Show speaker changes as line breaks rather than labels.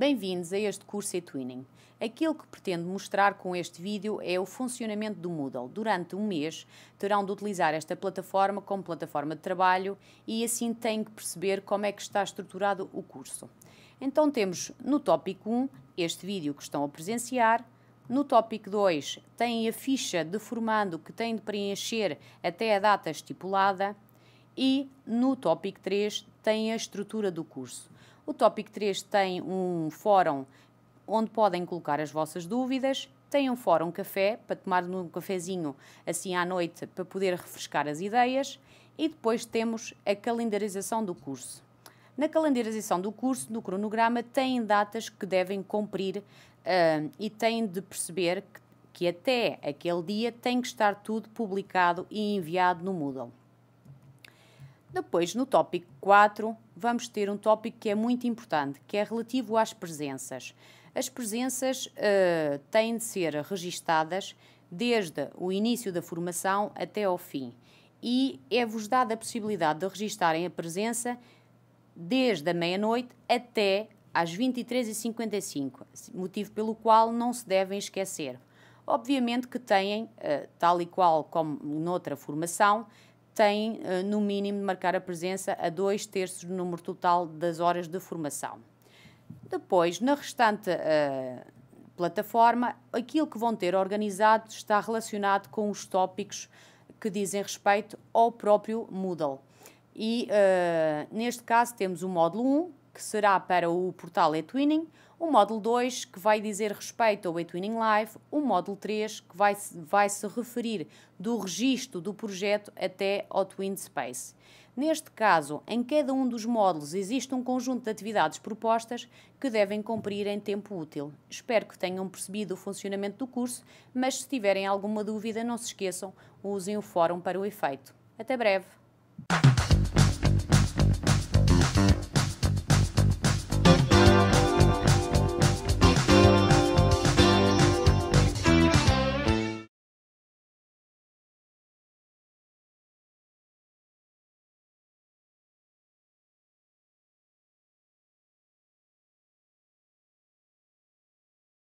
Bem-vindos a este curso e-twinning. Aquilo que pretendo mostrar com este vídeo é o funcionamento do Moodle. Durante um mês terão de utilizar esta plataforma como plataforma de trabalho e assim têm que perceber como é que está estruturado o curso. Então temos no tópico 1 este vídeo que estão a presenciar, no tópico 2 têm a ficha de formando que têm de preencher até a data estipulada e no tópico 3 têm a estrutura do curso. O tópico 3 tem um fórum onde podem colocar as vossas dúvidas, tem um fórum café para tomar um cafezinho assim à noite para poder refrescar as ideias e depois temos a calendarização do curso. Na calendarização do curso, no cronograma, têm datas que devem cumprir uh, e têm de perceber que, que até aquele dia tem que estar tudo publicado e enviado no Moodle. Depois, no tópico 4, vamos ter um tópico que é muito importante, que é relativo às presenças. As presenças uh, têm de ser registadas desde o início da formação até ao fim. E é-vos dada a possibilidade de registarem a presença desde a meia-noite até às 23h55, motivo pelo qual não se devem esquecer. Obviamente que têm, uh, tal e qual como noutra formação, tem, eh, no mínimo, de marcar a presença a dois terços do número total das horas de formação. Depois, na restante uh, plataforma, aquilo que vão ter organizado está relacionado com os tópicos que dizem respeito ao próprio Moodle. E uh, neste caso temos o módulo 1, que será para o portal eTwinning, o módulo 2, que vai dizer respeito ao eTwinning Live, o módulo 3, que vai, vai se referir do registro do projeto até ao Twin Space. Neste caso, em cada um dos módulos existe um conjunto de atividades propostas que devem cumprir em tempo útil. Espero que tenham percebido o funcionamento do curso, mas se tiverem alguma dúvida, não se esqueçam, usem o fórum para o efeito. Até breve!